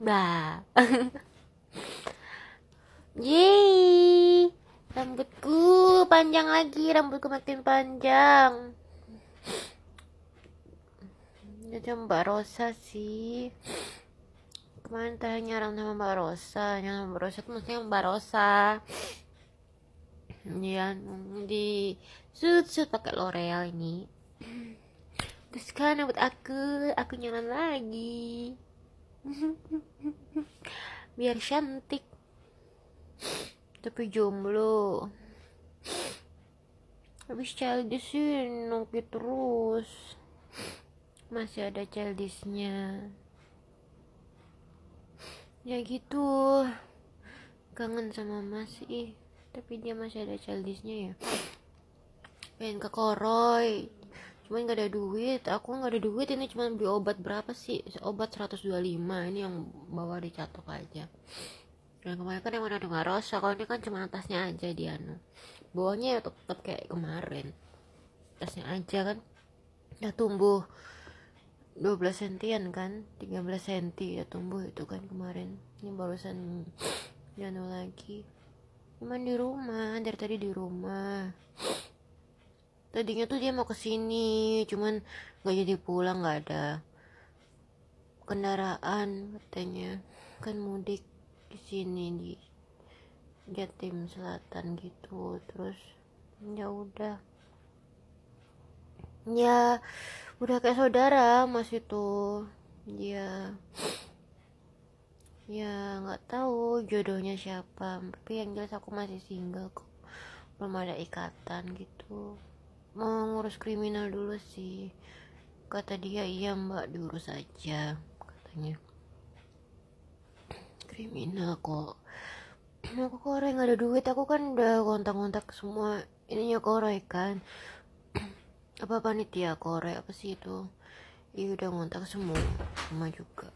Bah. Yeay. Rambutku panjang lagi, rambutku makin panjang. Itu ya, Mbak Rosa sih. Kemarin tanya nyarang sama Mbak Rosa, yang sama Mbak Rosa itu maksudnya Mbak Rosa. Ya, di sud-sud pakai L'Oreal ini. Terus kan rambut aku, aku nyaman lagi. biar cantik tapi jomblo habis childish nuki terus masih ada childishnya ya gitu kangen sama mas ih tapi dia masih ada childishnya ya pengen ke koroy cuma nggak ada duit aku nggak ada duit ini cuma beli obat berapa sih obat 125 ini yang bawa dicatok aja dan kemarin kan yang mana nggak rosak kalau ini kan cuma atasnya aja dia anu bawahnya ya tetap kayak kemarin atasnya aja kan udah tumbuh 12 sentian kan 13 senti ya tumbuh itu kan kemarin ini barusan janu lagi cuman di rumah dari tadi di rumah tadinya tuh dia mau kesini cuman nggak jadi pulang nggak ada kendaraan katanya kan mudik di sini di Jatim Selatan gitu terus ya udah ya udah kayak saudara mas itu dia ya, ya nggak tahu jodohnya siapa tapi yang jelas aku masih single kok belum ada ikatan gitu mau ngurus kriminal dulu sih kata dia iya mbak diurus aja katanya kriminal kok mau aku korek gak ada duit aku kan udah kontak-kontak semua ininya korek kan apa panitia korek apa sih itu iya udah ngontak semua sama juga